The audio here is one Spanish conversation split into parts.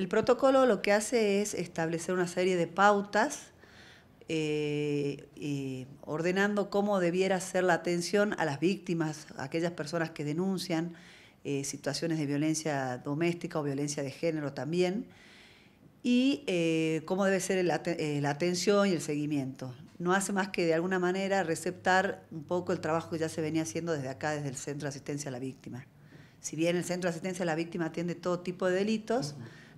El protocolo lo que hace es establecer una serie de pautas eh, ordenando cómo debiera ser la atención a las víctimas, a aquellas personas que denuncian eh, situaciones de violencia doméstica o violencia de género también, y eh, cómo debe ser la, atención y el seguimiento. No hace más que de alguna manera receptar un poco el trabajo que ya se venía haciendo desde acá, desde el Centro de Asistencia a la Víctima. Si bien el Centro de Asistencia a la Víctima atiende todo tipo de delitos,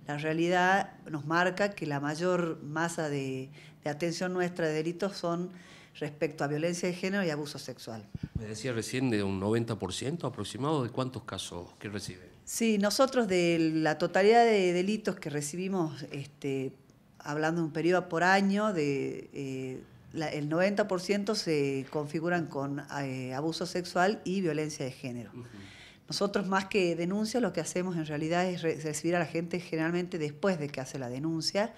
la realidad nos marca que la mayor masa de, atención nuestra de delitos son respecto a violencia de género y abuso sexual. Me decía recién de un 90% aproximado de cuántos casos que reciben. Sí, nosotros de la totalidad de delitos que recibimos, este, hablando de un periodo por año, eh, el 90% se configuran con eh, abuso sexual y violencia de género. Nosotros más que denuncias lo que hacemos en realidad es recibir a la gente generalmente después de que hace la denuncia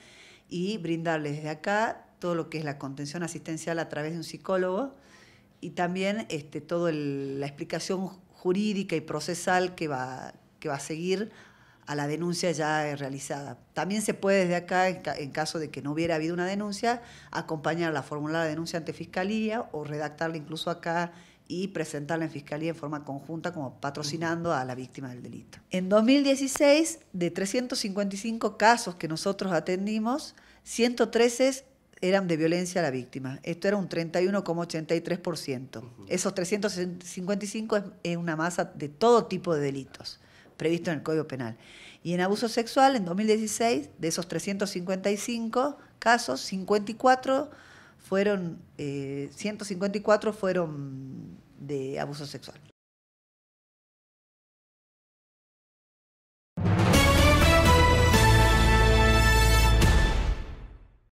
y brindarles desde acá todo lo que es la contención asistencial a través de un psicólogo y también este, toda la explicación jurídica y procesal que va, que va a seguir a la denuncia ya realizada. También se puede desde acá, en caso de que no hubiera habido una denuncia, acompañarla, formular la denuncia ante fiscalía o redactarla incluso acá y presentarla en fiscalía en forma conjunta como patrocinando a la víctima del delito. En 2016, de 355 casos que nosotros atendimos, 113 eran de violencia a la víctima. Esto era un 31,83%. Esos 355 es una masa de todo tipo de delitos previsto en el Código Penal. Y en abuso sexual, en 2016, de esos 355 casos, 54 fueron, 154 eh, fueron de abuso sexual.